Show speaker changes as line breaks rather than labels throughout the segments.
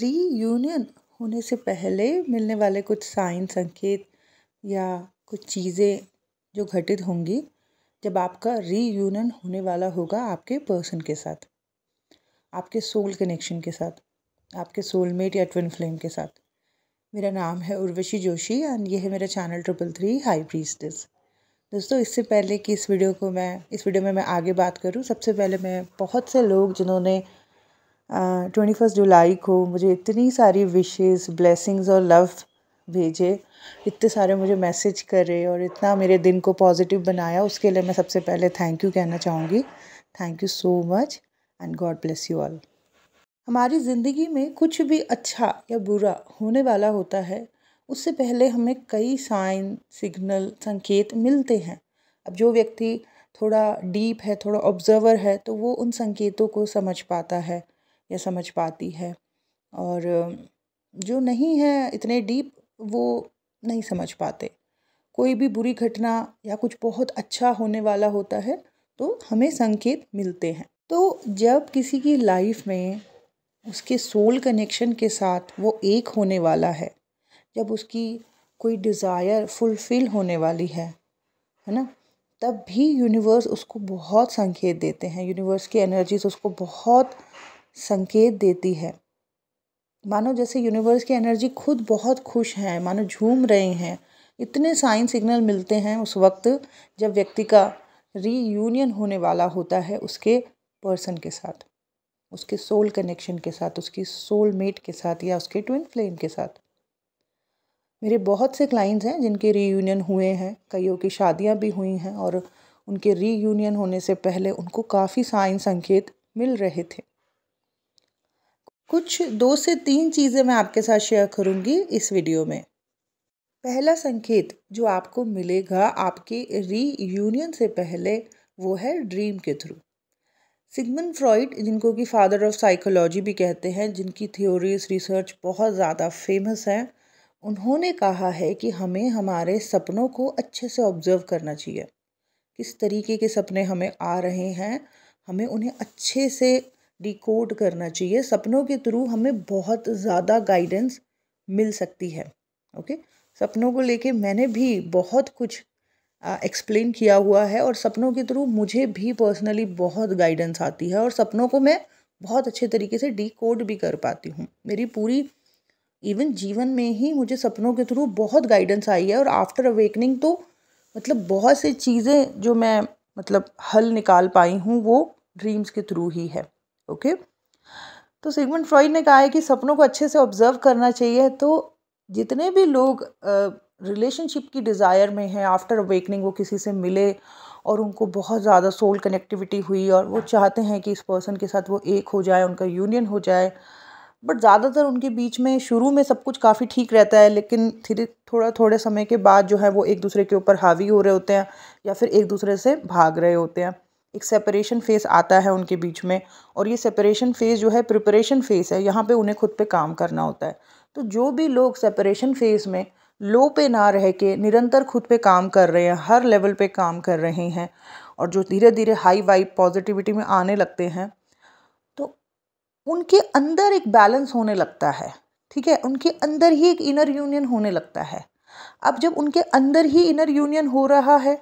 Reunion होने से पहले मिलने वाले कुछ साइन संकेत या कुछ चीज़ें जो घटित होंगी जब आपका रीयूनियन होने वाला होगा आपके पर्सन के साथ आपके सोल कनेक्शन के साथ आपके सोलमेट या ट्विन फ्लेम के साथ मेरा नाम है उर्वशी जोशी एंड ये है मेरा channel triple three high priestess दोस्तों इससे पहले कि इस वीडियो को मैं इस वीडियो में मैं आगे बात करूं सबसे पहले मैं बहुत से लोग जिन्होंने ट्वेंटी फर्स्ट जुलाई को मुझे इतनी सारी विशेज़ ब्लेसिंग्स और लव भेजे इतने सारे मुझे मैसेज करे और इतना मेरे दिन को पॉजिटिव बनाया उसके लिए मैं सबसे पहले थैंक यू कहना चाहूँगी thank you so much and God bless you all हमारी ज़िंदगी में कुछ भी अच्छा या बुरा होने वाला होता है उससे पहले हमें कई साइन सिग्नल संकेत मिलते हैं अब जो व्यक्ति थोड़ा डीप है थोड़ा ऑब्जर्वर है तो वो उन संकेतों को समझ पाता है या समझ पाती है और जो नहीं है इतने डीप वो नहीं समझ पाते कोई भी बुरी घटना या कुछ बहुत अच्छा होने वाला होता है तो हमें संकेत मिलते हैं तो जब किसी की लाइफ में उसके सोल कनेक्शन के साथ वो एक होने वाला है जब उसकी कोई डिज़ायर फुलफ़िल होने वाली है है ना तब भी यूनिवर्स उसको बहुत संकेत देते हैं यूनिवर्स की एनर्जीज उसको बहुत संकेत देती है मानो जैसे यूनिवर्स की एनर्जी खुद बहुत खुश हैं मानो झूम रहे हैं इतने साइन सिग्नल मिलते हैं उस वक्त जब व्यक्ति का रीयूनियन होने वाला होता है उसके पर्सन के साथ उसके सोल कनेक्शन के साथ उसकी सोलमेट के साथ या उसके ट्विन फ्लेम के साथ मेरे बहुत से क्लाइंट्स हैं जिनके रीयूनियन हुए हैं कईयों की शादियां भी हुई हैं और उनके रीयूनियन होने से पहले उनको काफ़ी साइन संकेत मिल रहे थे कुछ दो से तीन चीज़ें मैं आपके साथ शेयर करूँगी इस वीडियो में पहला संकेत जो आपको मिलेगा आपके रीयूनियन से पहले वो है ड्रीम के थ्रू सिगमन फ्रॉइड जिनको कि फादर ऑफ साइकोलॉजी भी कहते हैं जिनकी थ्योरीज रिसर्च बहुत ज़्यादा फेमस हैं उन्होंने कहा है कि हमें हमारे सपनों को अच्छे से ऑब्ज़र्व करना चाहिए किस तरीके के सपने हमें आ रहे हैं हमें उन्हें अच्छे से डिकोड करना चाहिए सपनों के थ्रू हमें बहुत ज़्यादा गाइडेंस मिल सकती है ओके सपनों को लेके मैंने भी बहुत कुछ एक्सप्लेन किया हुआ है और सपनों के थ्रू मुझे भी पर्सनली बहुत गाइडेंस आती है और सपनों को मैं बहुत अच्छे तरीके से डिकोड भी कर पाती हूँ मेरी पूरी इवन जीवन में ही मुझे सपनों के थ्रू बहुत गाइडेंस आई है और आफ्टर अवेकनिंग तो मतलब बहुत सी चीज़ें जो मैं मतलब हल निकाल पाई हूँ वो ड्रीम्स के थ्रू ही है ओके तो सिगमंड फ्रॉइड ने कहा है कि सपनों को अच्छे से ऑब्जर्व करना चाहिए तो जितने भी लोग रिलेशनशिप की डिज़ायर में हैं आफ्टर अवेकनिंग वो किसी से मिले और उनको बहुत ज़्यादा सोल कनेक्टिविटी हुई और वो चाहते हैं कि इस पर्सन के साथ वो एक हो जाए उनका यूनियन हो जाए बट ज़्यादातर उनके बीच में शुरू में सब कुछ काफ़ी ठीक रहता है लेकिन धीरे थोड़ा थोड़े समय के बाद जो है वो एक दूसरे के ऊपर हावी हो रहे होते हैं या फिर एक दूसरे से भाग रहे होते हैं एक सेपरेशन फेज़ आता है उनके बीच में और ये सेपरेशन फेज़ जो है प्रिपरेशन फ़ेज़ है यहाँ पे उन्हें खुद पे काम करना होता है तो जो भी लोग सेपरेशन फ़ेज़ में लो पे ना रह के निरंतर खुद पे काम कर रहे हैं हर लेवल पे काम कर रहे हैं और जो धीरे धीरे हाई वाइब पॉजिटिविटी में आने लगते हैं तो उनके अंदर एक बैलेंस होने लगता है ठीक है उनके अंदर ही एक इनर यूनियन होने लगता है अब जब उनके अंदर ही इनर यूनियन हो रहा है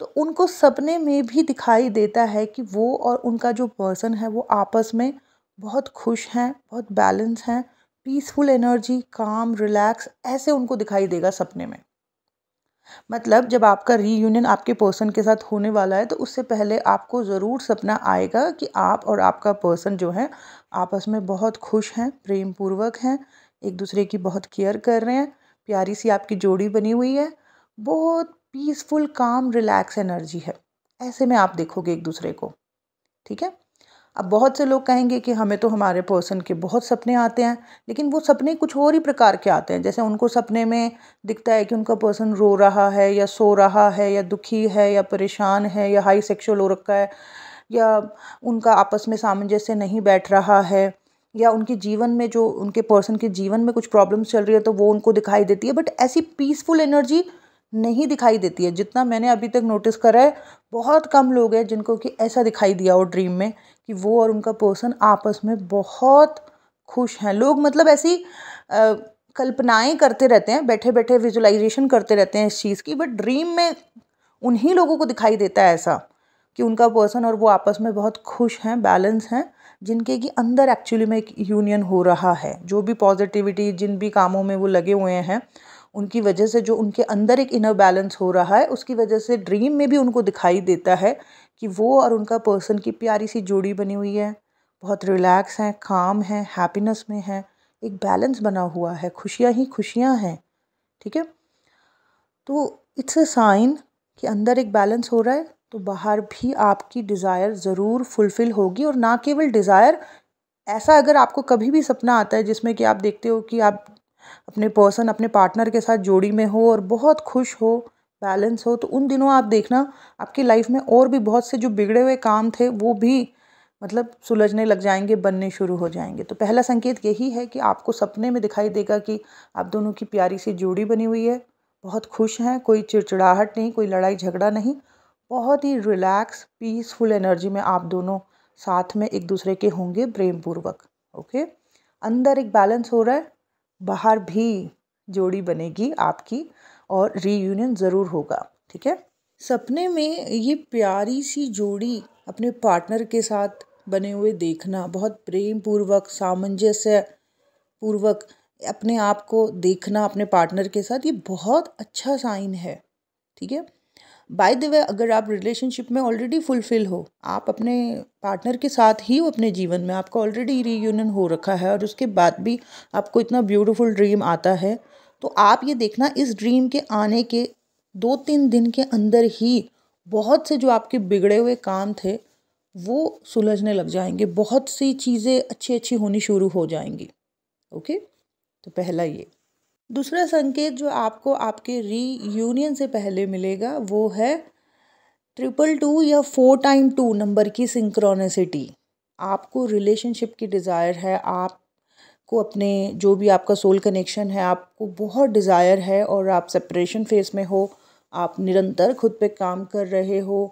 तो उनको सपने में भी दिखाई देता है कि वो और उनका जो पर्सन है वो आपस में बहुत खुश हैं बहुत बैलेंस हैं पीसफुल एनर्जी काम रिलैक्स ऐसे उनको दिखाई देगा सपने में मतलब जब आपका रीयूनियन आपके पर्सन के साथ होने वाला है तो उससे पहले आपको ज़रूर सपना आएगा कि आप और आपका पर्सन जो है आपस में बहुत खुश हैं प्रेम पूर्वक हैं एक दूसरे की बहुत केयर कर रहे हैं प्यारी सी आपकी जोड़ी बनी हुई है बहुत पीसफुल काम रिलैक्स एनर्जी है ऐसे में आप देखोगे एक दूसरे को ठीक है अब बहुत से लोग कहेंगे कि हमें तो हमारे पर्सन के बहुत सपने आते हैं लेकिन वो सपने कुछ और ही प्रकार के आते हैं जैसे उनको सपने में दिखता है कि उनका पर्सन रो रहा है या सो रहा है या दुखी है या परेशान है या हाई सेक्शुअल हो रखा है या उनका आपस में सामंजस्य नहीं बैठ रहा है या उनके जीवन में जो उनके पर्सन के जीवन में कुछ प्रॉब्लम्स चल रही है तो वो उनको दिखाई देती है बट ऐसी पीसफुल एनर्जी नहीं दिखाई देती है जितना मैंने अभी तक नोटिस करा है बहुत कम लोग हैं जिनको कि ऐसा दिखाई दिया हो ड्रीम में कि वो और उनका पर्सन आपस में बहुत खुश हैं लोग मतलब ऐसी कल्पनाएं करते रहते हैं बैठे बैठे विजुलाइजेशन करते रहते हैं इस चीज़ की बट ड्रीम में उन्हीं लोगों को दिखाई देता है ऐसा कि उनका पर्सन और वो आपस में बहुत खुश हैं बैलेंस हैं जिनके कि अंदर एक्चुअली में एक यूनियन हो रहा है जो भी पॉजिटिविटी जिन भी कामों में वो लगे हुए हैं उनकी वजह से जो उनके अंदर एक इनर बैलेंस हो रहा है उसकी वजह से ड्रीम में भी उनको दिखाई देता है कि वो और उनका पर्सन की प्यारी सी जोड़ी बनी हुई है बहुत रिलैक्स हैं काम हैं हैप्पीनेस में हैं एक बैलेंस बना हुआ है खुशियाँ ही खुशियाँ हैं ठीक है तो इट्स अ साइन कि अंदर एक बैलेंस हो रहा है तो बाहर भी आपकी डिज़ायर ज़रूर फुलफ़िल होगी और ना केवल डिज़ायर ऐसा अगर आपको कभी भी सपना आता है जिसमें कि आप देखते हो कि आप अपने पर्सन अपने पार्टनर के साथ जोड़ी में हो और बहुत खुश हो बैलेंस हो तो उन दिनों आप देखना आपकी लाइफ में और भी बहुत से जो बिगड़े हुए काम थे वो भी मतलब सुलझने लग जाएंगे बनने शुरू हो जाएंगे तो पहला संकेत यही है कि आपको सपने में दिखाई देगा कि आप दोनों की प्यारी सी जोड़ी बनी हुई है बहुत खुश हैं कोई चिड़चिड़ाहट नहीं कोई लड़ाई झगड़ा नहीं बहुत ही रिलैक्स पीसफुल एनर्जी में आप दोनों साथ में एक दूसरे के होंगे प्रेम पूर्वक ओके अंदर एक बैलेंस हो रहा है बाहर भी जोड़ी बनेगी आपकी और रीयूनियन ज़रूर होगा ठीक है सपने में ये प्यारी सी जोड़ी अपने पार्टनर के साथ बने हुए देखना बहुत प्रेम पूर्वक सामंजस्य पूर्वक अपने आप को देखना अपने पार्टनर के साथ ये बहुत अच्छा साइन है ठीक है बाय द वे अगर आप रिलेशनशिप में ऑलरेडी फुलफिल हो आप अपने पार्टनर के साथ ही हो अपने जीवन में आपका ऑलरेडी रीयूनियन हो रखा है और उसके बाद भी आपको इतना ब्यूटीफुल ड्रीम आता है तो आप ये देखना इस ड्रीम के आने के दो तीन दिन के अंदर ही बहुत से जो आपके बिगड़े हुए काम थे वो सुलझने लग जाएंगे बहुत सी चीज़ें अच्छी अच्छी होनी शुरू हो जाएंगी ओके तो पहला ये दूसरा संकेत जो आपको आपके री यूनियन से पहले मिलेगा वो है ट्रिपल टू या फोर टाइम टू नंबर की सिंक्रोनिसिटी आपको रिलेशनशिप की डिज़ायर है आप को अपने जो भी आपका सोल कनेक्शन है आपको बहुत डिज़ायर है और आप सेपरेशन फेस में हो आप निरंतर खुद पे काम कर रहे हो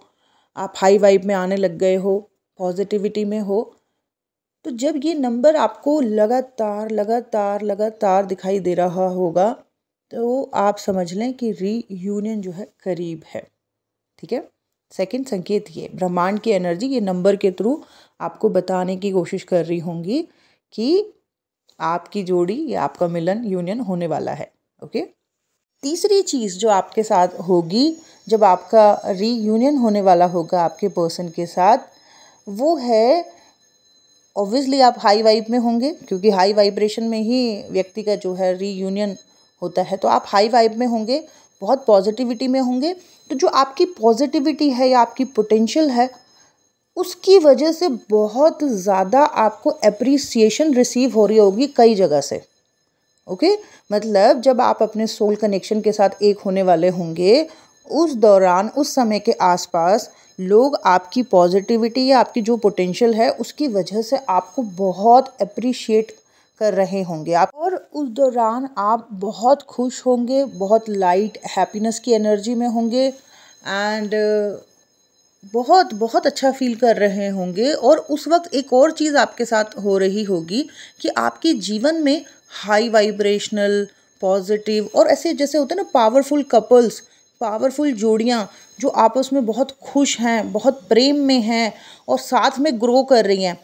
आप हाई वाइब में आने लग गए हो पॉजिटिविटी में हो तो जब ये नंबर आपको लगातार लगातार लगातार दिखाई दे रहा होगा तो आप समझ लें कि री यूनियन जो है करीब है ठीक है सेकंड संकेत ये ब्रह्मांड की एनर्जी ये नंबर के थ्रू आपको बताने की कोशिश कर रही होंगी कि आपकी जोड़ी या आपका मिलन यूनियन होने वाला है ओके तीसरी चीज़ जो आपके साथ होगी जब आपका री यूनियन होने वाला होगा आपके पर्सन के साथ वो है ऑब्वियसली आप हाई वाइब में होंगे क्योंकि हाई वाइब्रेशन में ही व्यक्ति का जो है रीयूनियन होता है तो आप हाई वाइब में होंगे बहुत पॉजिटिविटी में होंगे तो जो आपकी पॉजिटिविटी है या आपकी पोटेंशियल है उसकी वजह से बहुत ज़्यादा आपको अप्रिसिएशन रिसीव हो रही होगी कई जगह से ओके okay? मतलब जब आप अपने सोल कनेक्शन के साथ एक होने वाले होंगे उस दौरान उस समय के आसपास लोग आपकी पॉजिटिविटी या आपकी जो पोटेंशियल है उसकी वजह से आपको बहुत अप्रिशिएट कर रहे होंगे आप और उस दौरान आप बहुत खुश होंगे बहुत लाइट हैप्पीनेस की एनर्जी में होंगे एंड uh, बहुत बहुत अच्छा फील कर रहे होंगे और उस वक्त एक और चीज़ आपके साथ हो रही होगी कि आपके जीवन में हाई वाइब्रेशनल पॉजिटिव और ऐसे जैसे होते हैं ना पावरफुल कपल्स पावरफुल जोड़ियाँ जो आपस में बहुत खुश हैं बहुत प्रेम में हैं और साथ में ग्रो कर रही हैं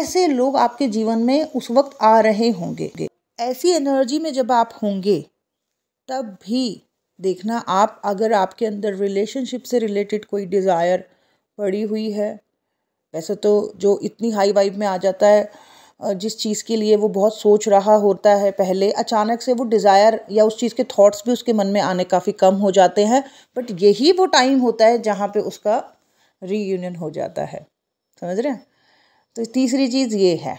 ऐसे लोग आपके जीवन में उस वक्त आ रहे होंगे ऐसी एनर्जी में जब आप होंगे तब भी देखना आप अगर आपके अंदर रिलेशनशिप से रिलेटेड कोई डिज़ायर पड़ी हुई है वैसे तो जो इतनी हाई वाइब में आ जाता है जिस चीज़ के लिए वो बहुत सोच रहा होता है पहले अचानक से वो डिज़ायर या उस चीज़ के थॉट्स भी उसके मन में आने काफ़ी कम हो जाते हैं बट यही वो टाइम होता है जहाँ पे उसका रीयूनियन हो जाता है समझ रहे हैं तो तीसरी चीज़ ये है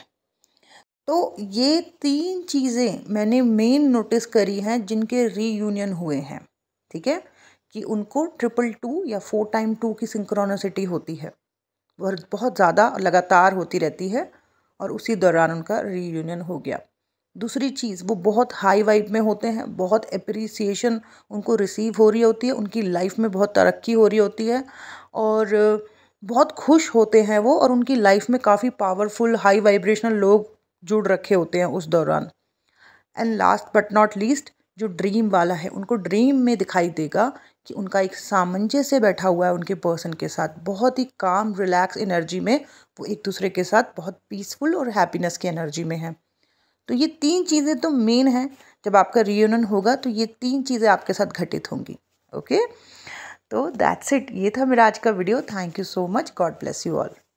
तो ये तीन चीज़ें मैंने मेन नोटिस करी हैं जिनके रीयूनियन हुए हैं ठीक है कि उनको ट्रिपल टू या फोर टाइम टू की सिंक्रोनोसिटी होती है और बहुत ज़्यादा लगातार होती रहती है और उसी दौरान उनका रीयूनियन हो गया दूसरी चीज़ वो बहुत हाई वाइब में होते हैं बहुत अप्रिसिएशन उनको रिसीव हो रही होती है उनकी लाइफ में बहुत तरक्की हो रही होती है और बहुत खुश होते हैं वो और उनकी लाइफ में काफ़ी पावरफुल हाई वाइब्रेशनल लोग जुड़ रखे होते हैं उस दौरान and last but not least जो ड्रीम वाला है उनको ड्रीम में दिखाई देगा कि उनका एक सामंजस्य बैठा हुआ है उनके पर्सन के साथ बहुत ही काम रिलैक्स एनर्जी में वो एक दूसरे के साथ बहुत पीसफुल और हैप्पीनेस की एनर्जी में है तो ये तीन चीज़ें तो मेन हैं जब आपका रियूनियन होगा तो ये तीन चीज़ें आपके साथ घटित होंगी ओके तो दैट्स इट ये था मेरा आज का video thank you so much God bless you all